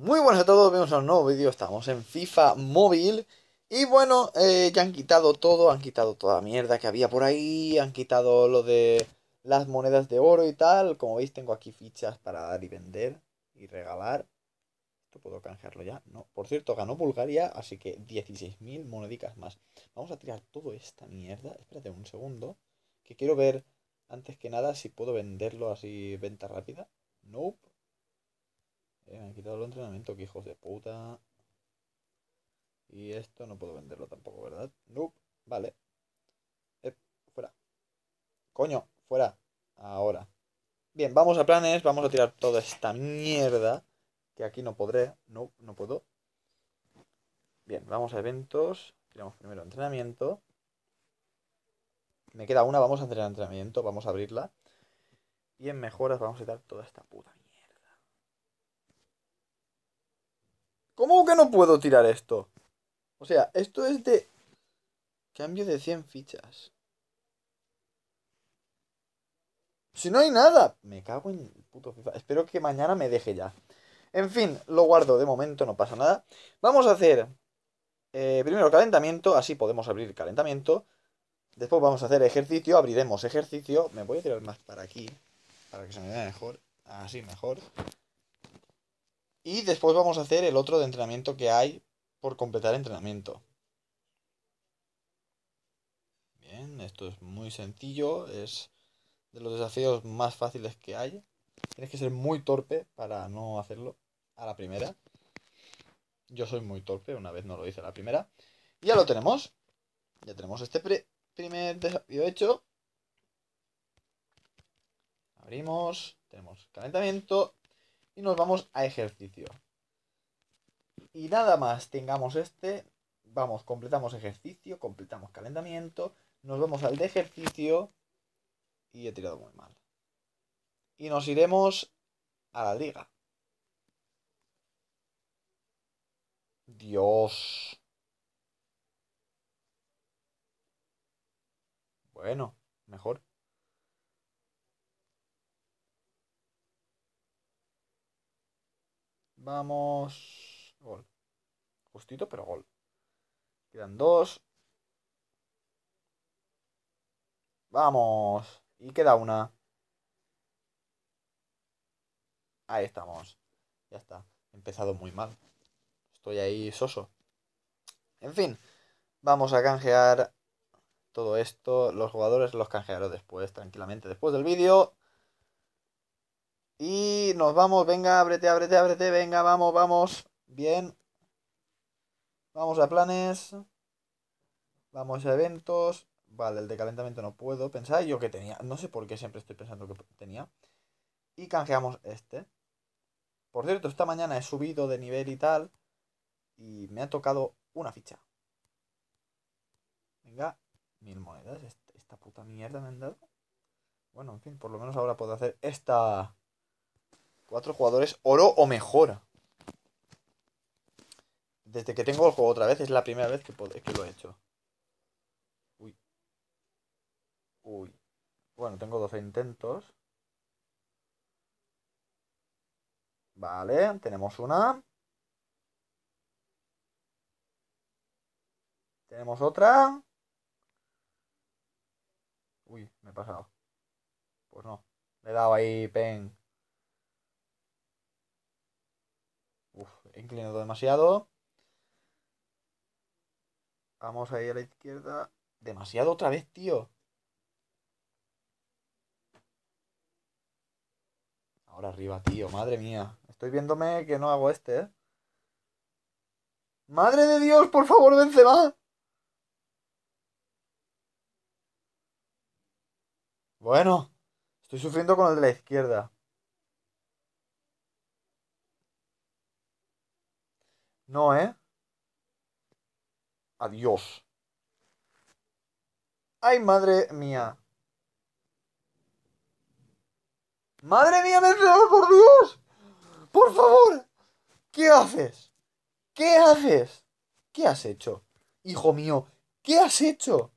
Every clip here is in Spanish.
Muy buenas a todos, bienvenidos a un nuevo vídeo, estamos en FIFA móvil Y bueno, eh, ya han quitado todo, han quitado toda la mierda que había por ahí Han quitado lo de las monedas de oro y tal Como veis tengo aquí fichas para dar y vender y regalar Esto puedo canjearlo ya, no Por cierto, ganó Bulgaria, así que 16.000 monedicas más Vamos a tirar toda esta mierda, espérate un segundo Que quiero ver, antes que nada, si puedo venderlo así, venta rápida Nope eh, me han quitado el entrenamiento, que hijos de puta. Y esto no puedo venderlo tampoco, ¿verdad? No, vale. Eh, fuera. Coño, fuera. Ahora. Bien, vamos a planes, vamos a tirar toda esta mierda. Que aquí no podré, no, no puedo. Bien, vamos a eventos. Tiramos primero entrenamiento. Me queda una, vamos a hacer entrenamiento, vamos a abrirla. Y en mejoras vamos a quitar toda esta puta ¿Cómo que no puedo tirar esto? O sea, esto es de... Cambio de 100 fichas. Si no hay nada. Me cago en el puto FIFA. Espero que mañana me deje ya. En fin, lo guardo de momento, no pasa nada. Vamos a hacer eh, primero calentamiento, así podemos abrir calentamiento. Después vamos a hacer ejercicio, abriremos ejercicio. Me voy a tirar más para aquí, para que se me vea mejor. Así mejor. Y después vamos a hacer el otro de entrenamiento que hay por completar entrenamiento. Bien, esto es muy sencillo, es de los desafíos más fáciles que hay. Tienes que ser muy torpe para no hacerlo a la primera. Yo soy muy torpe, una vez no lo hice a la primera. Y ya lo tenemos. Ya tenemos este primer desafío hecho. Abrimos, tenemos calentamiento y nos vamos a ejercicio. Y nada más tengamos este, vamos, completamos ejercicio, completamos calentamiento, nos vamos al de ejercicio y he tirado muy mal. Y nos iremos a la liga. Dios. Bueno, mejor. Vamos. Gol. Justito, pero gol. Quedan dos. Vamos. Y queda una. Ahí estamos. Ya está. He empezado muy mal. Estoy ahí soso. En fin. Vamos a canjear todo esto. Los jugadores los canjearé después, tranquilamente, después del vídeo. Y nos vamos, venga, ábrete, ábrete, ábrete, venga, vamos, vamos. Bien. Vamos a planes. Vamos a eventos. Vale, el de calentamiento no puedo. pensar. yo que tenía. No sé por qué siempre estoy pensando que tenía. Y canjeamos este. Por cierto, esta mañana he subido de nivel y tal. Y me ha tocado una ficha. Venga, mil monedas. Este, esta puta mierda me han dado. Bueno, en fin, por lo menos ahora puedo hacer esta Cuatro jugadores oro o mejora. Desde que tengo el juego otra vez, es la primera vez que, que lo he hecho. Uy. Uy. Bueno, tengo 12 intentos. Vale, tenemos una. Tenemos otra. Uy, me he pasado. Pues no. Le he dado ahí pen inclinado demasiado. Vamos ahí a la izquierda. Demasiado otra vez, tío. Ahora arriba, tío. Madre mía. Estoy viéndome que no hago este, ¿eh? ¡Madre de Dios! ¡Por favor, vence, Benzema! Bueno. Estoy sufriendo con el de la izquierda. no ¿eh? Adiós Ay, madre mía. Madre mía, Benzema, por Dios. Por favor. ¿Qué haces? ¿Qué haces? ¿Qué has hecho? Hijo mío, ¿qué has hecho?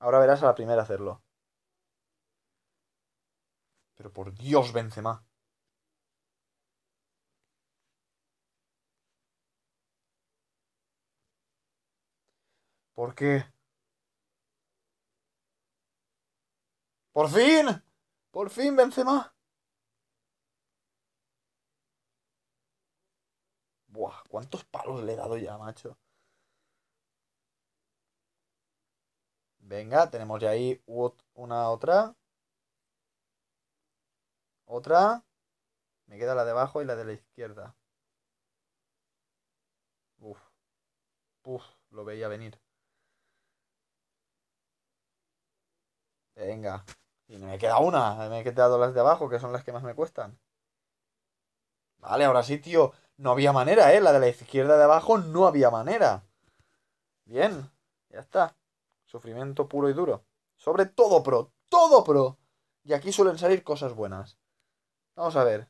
Ahora verás a la primera hacerlo. Pero por Dios, Benzema. ¿Por qué? ¡Por fin! ¡Por fin, Benzema! Buah, ¿cuántos palos le he dado ya, macho? Venga, tenemos ya ahí una otra. Otra. Me queda la de abajo y la de la izquierda. Uf. Uf, lo veía venir. Venga. Y me queda una. Me he quedado las de abajo, que son las que más me cuestan. Vale, ahora sí, tío. No había manera, ¿eh? La de la izquierda de abajo no había manera. Bien. Ya está. Sufrimiento puro y duro. Sobre todo pro. Todo pro. Y aquí suelen salir cosas buenas. Vamos a ver.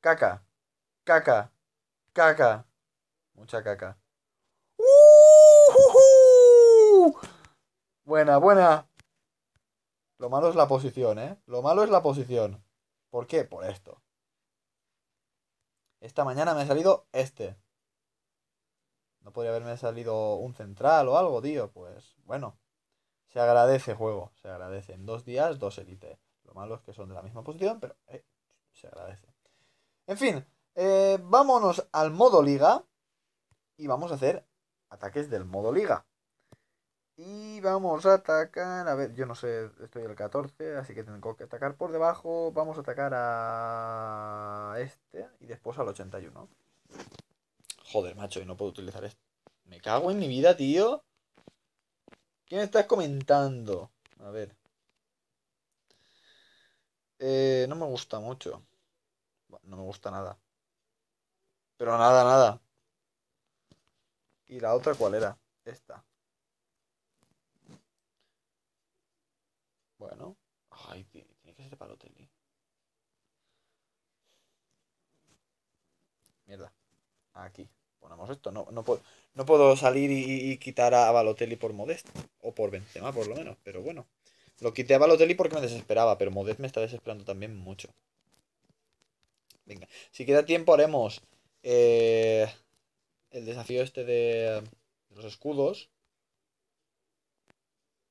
Caca. Caca. Caca. Mucha caca. ¡Uh! Buena, buena. Lo malo es la posición, ¿eh? Lo malo es la posición. ¿Por qué? Por esto. Esta mañana me ha salido este. No podría haberme salido un central o algo, tío. Pues bueno. Se agradece juego. Se agradece. En dos días, dos élite. Lo malo es que son de la misma posición, pero eh, se agradece. En fin, eh, vámonos al modo liga. Y vamos a hacer ataques del modo liga. Y vamos a atacar, a ver, yo no sé, estoy al 14, así que tengo que atacar por debajo. Vamos a atacar a este y después al 81. Joder, macho, y no puedo utilizar esto. Me cago en mi vida, tío. ¿Quién estás comentando? A ver. Eh, no me gusta mucho. No me gusta nada. Pero nada, nada. ¿Y la otra cuál era? Esta. Bueno. Ay, tiene que ser Palotelli. Mierda. Aquí. Ponemos esto. No, puedo, salir y, quitar a Balotelli por Modest. O por Benzema, por lo menos. Pero bueno. Lo quité a Balotelli porque me desesperaba. Pero Modest me está desesperando también mucho. Venga. Si queda tiempo haremos... Eh, el desafío este de los escudos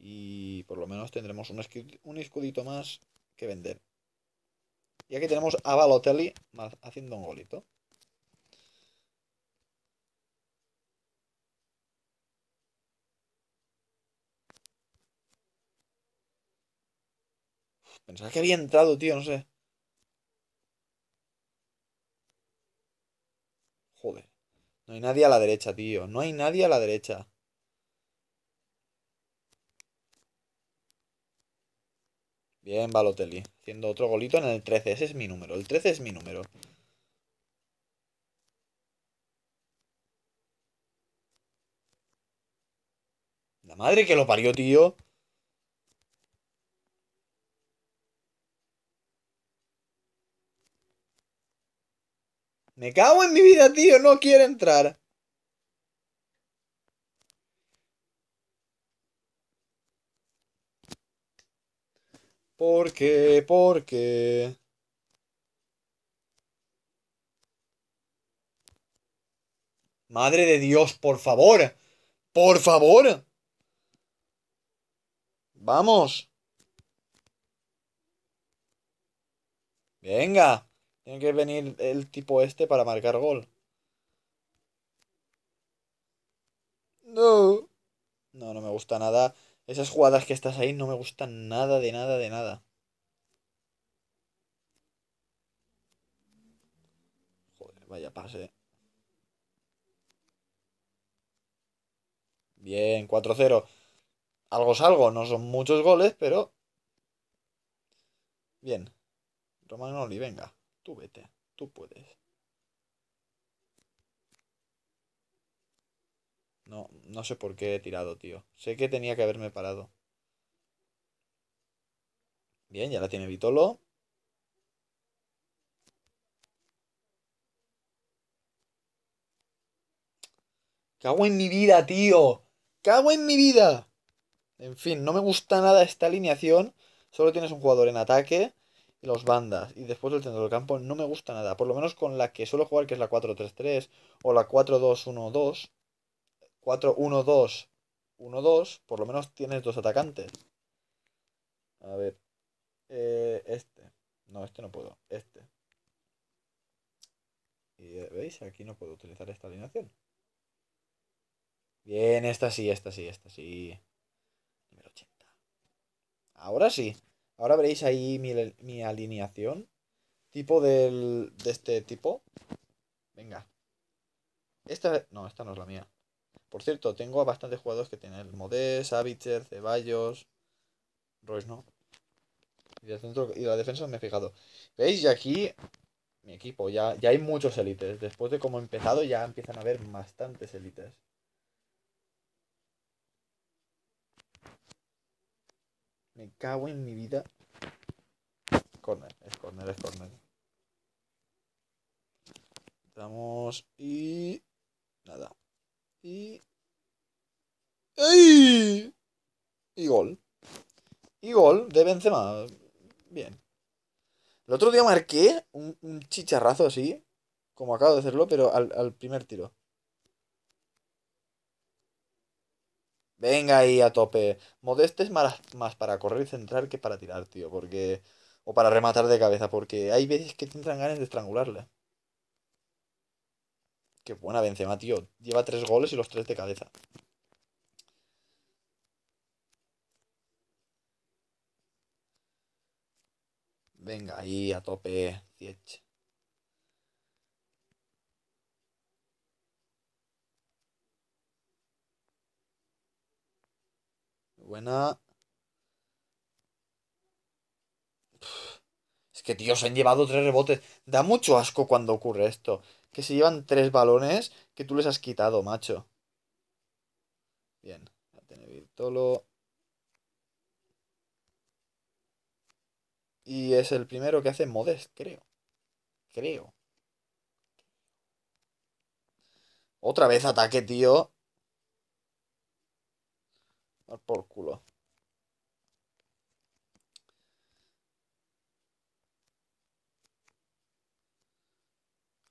y por lo menos tendremos un, escudito, más que vender. Y aquí tenemos a Balotelli haciendo un golito. Pensaba que había entrado, tío, no sé. Joder. No hay nadie a la derecha, tío. No hay nadie a la derecha. Bien, Balotelli. Haciendo otro golito en el 13. Ese es mi número. El 13 es mi número. La madre que lo parió, tío. Me cago en mi vida, tío. No quiere entrar. ¿Por qué? ¿Por qué? Madre de Dios, por favor. Por favor. Vamos. Venga. Tiene que venir el tipo este para marcar gol. No. No, no me gusta nada. Esas jugadas que estás ahí no me gustan nada, de nada, de nada. Joder, vaya pase. Bien, 4-0. Algo es algo, no son muchos goles, pero... Bien. Romagnoli, venga, tú vete, tú puedes. No, no sé por qué he tirado, tío. Sé que tenía que haberme parado. Bien, ya la tiene Vitolo. Cago en mi vida, tío. Cago en mi vida. En fin, no me gusta nada esta alineación. Solo tienes un jugador en ataque y los bandas. Y después el centro del campo no me gusta nada. Por lo menos con la que suelo jugar, que es la 4-3-3 o la 4-2-1-2. 4-1-2, 1-2, por lo menos tienes dos atacantes. A ver. Eh, este. No, este no puedo. Este. Y eh, veis, aquí no puedo utilizar esta alineación. Bien, esta sí, esta sí, esta sí. Número 80. Ahora sí. Ahora veréis ahí mi, alineación. Tipo de este tipo. Venga. Esta... No, esta no es la mía. Por cierto, tengo a bastantes jugadores que tienen Modés, Savitzer, Ceballos, Royce, ¿no? Y, la defensa me he fijado. ¿Veis? Y aquí mi equipo, ya, ya hay muchos élites. Después de cómo he empezado, ya empiezan a haber bastantes élites. Me cago en mi vida. Corner, es corner, es corner. Vamos y... Nada. Y. Y gol. Y gol de Benzema. Bien. El otro día marqué un, chicharrazo así, como acabo de hacerlo, pero al, primer tiro. Venga ahí a tope. Modeste es más, para correr y centrar que para tirar, tío, porque... O para rematar de cabeza, porque hay veces que te entran ganas de estrangularle Qué buena Benzema, tío. Lleva tres goles y los tres de cabeza. Venga, ahí a tope, Buena. Es que, tío, se han llevado tres rebotes. Da mucho asco cuando ocurre esto que se llevan tres balones que tú les has quitado, macho. Bien, a tener Y es el primero que hace Modest, creo. Creo. Otra vez ataque, tío. Por culo.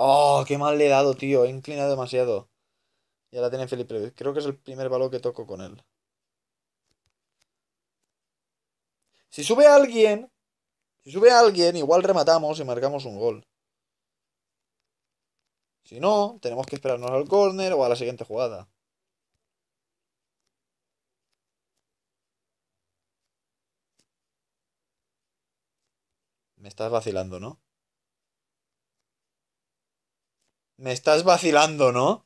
Oh, qué mal le he dado, tío. He inclinado demasiado. Y ahora tiene Felipe. Creo que es el primer balón que toco con él. Si sube alguien, si sube alguien, igual rematamos y marcamos un gol. Si no, tenemos que esperarnos al córner o a la siguiente jugada. Me estás vacilando, ¿no? Me estás vacilando, ¿no?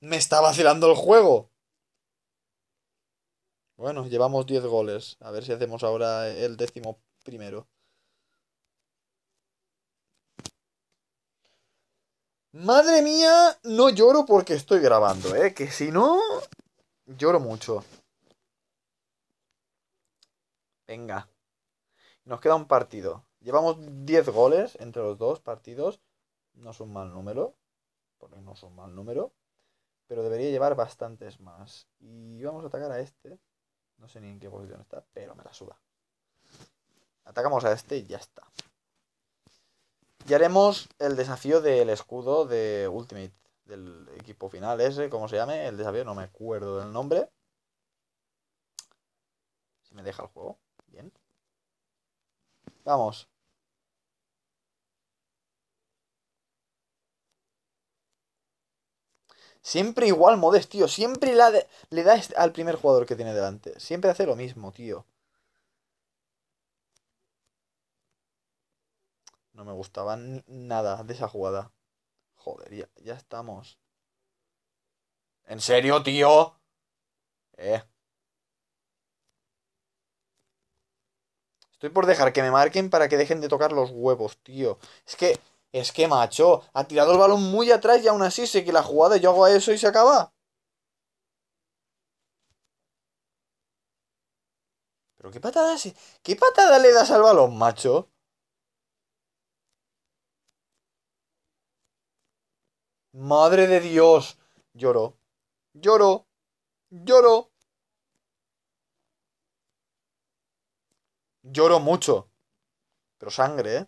Me está vacilando el juego. Bueno, llevamos 10 goles. A ver si hacemos ahora el décimo primero. Madre mía, no lloro porque estoy grabando, ¿eh? Que si no, lloro mucho. Venga. Nos queda un partido. Llevamos 10 goles entre los dos partidos. No es un mal número, porque no es un mal número, pero debería llevar bastantes más. Y vamos a atacar a este. No sé ni en qué posición está, pero me la suda. Atacamos a este y ya está. Y haremos el desafío del escudo de Ultimate, del equipo final ese, ¿Cómo se llame. El desafío no me acuerdo del nombre. Si me deja el juego. Bien. Vamos. Siempre igual Modest, tío. Siempre le da al primer jugador que tiene delante. Siempre hace lo mismo, tío. No me gustaba nada de esa jugada. Joder, ya, ya estamos. ¿En serio, tío? Eh. Estoy por dejar que me marquen para que dejen de tocar los huevos, tío. Es que es que, macho, ha tirado el balón muy atrás y aún así sé que la jugada yo hago eso y se acaba. ¿Pero qué patada, eh, qué patada le das al balón, macho? Madre de Dios. Lloro. Lloro. Lloro. Lloro mucho. Pero sangre, ¿eh?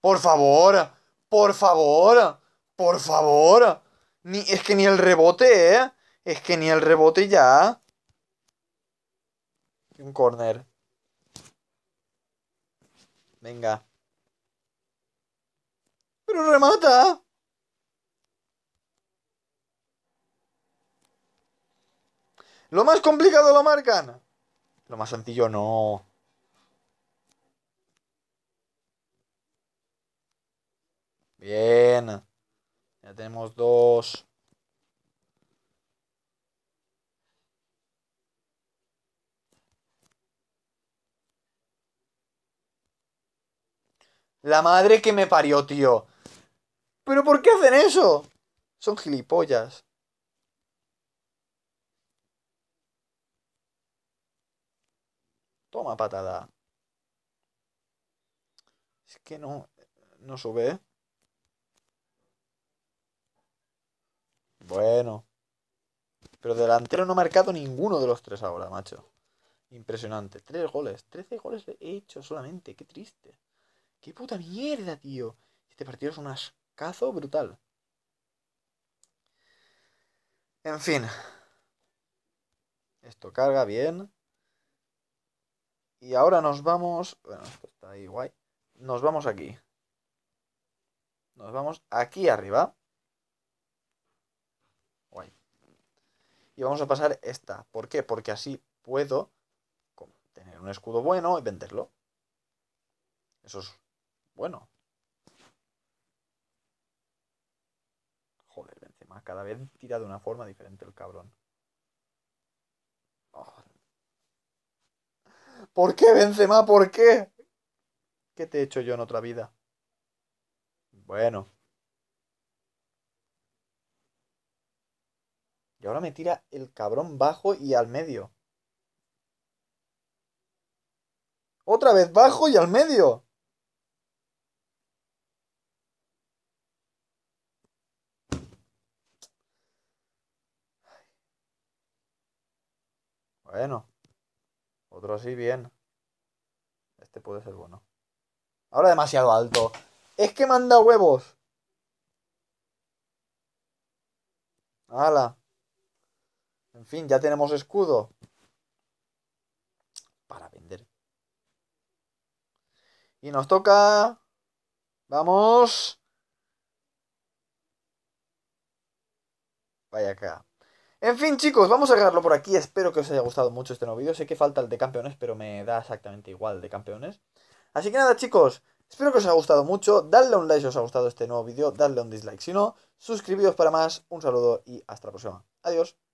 Por favor, por favor, por favor. Ni, es que ni el rebote, ¿eh? Es que ni el rebote ya. Un corner. Venga. Pero remata. Lo más complicado lo marcan. Lo más sencillo no. Bien. Ya tenemos dos. La madre que me parió, tío. ¿Pero por qué hacen eso? Son gilipollas. Toma patada. Es que no, no sube. Bueno. Pero delantero no ha marcado ninguno de los tres ahora, macho. Impresionante. Tres goles. Trece goles he hecho solamente. Qué triste. Qué puta mierda, tío. Este partido es un ascazo brutal. En fin. Esto carga bien. Y ahora nos vamos... Bueno, esto está ahí guay. Nos vamos aquí. Nos vamos aquí arriba. y vamos a pasar esta. ¿Por qué? Porque así puedo tener un escudo bueno y venderlo. Eso es bueno. Joder, Benzema, cada vez tira de una forma diferente el cabrón. ¿Por qué, Benzema? ¿Por qué? ¿Qué te he hecho yo en otra vida? Bueno. ahora me tira el cabrón bajo y al medio. Otra vez bajo y al medio. Bueno. Otro así bien. Este puede ser bueno. Ahora demasiado alto. Es que manda huevos. Hala. En fin, ya tenemos escudo para vender. Y nos toca... Vamos. Vaya acá. En fin, chicos, vamos a dejarlo por aquí. Espero que os haya gustado mucho este nuevo vídeo. Sé que falta el de campeones, pero me da exactamente igual de campeones. Así que nada, chicos, espero que os haya gustado mucho. Dadle un like si os ha gustado este nuevo vídeo. Dadle un dislike si no. Suscribíos para más. Un saludo y hasta la próxima. Adiós.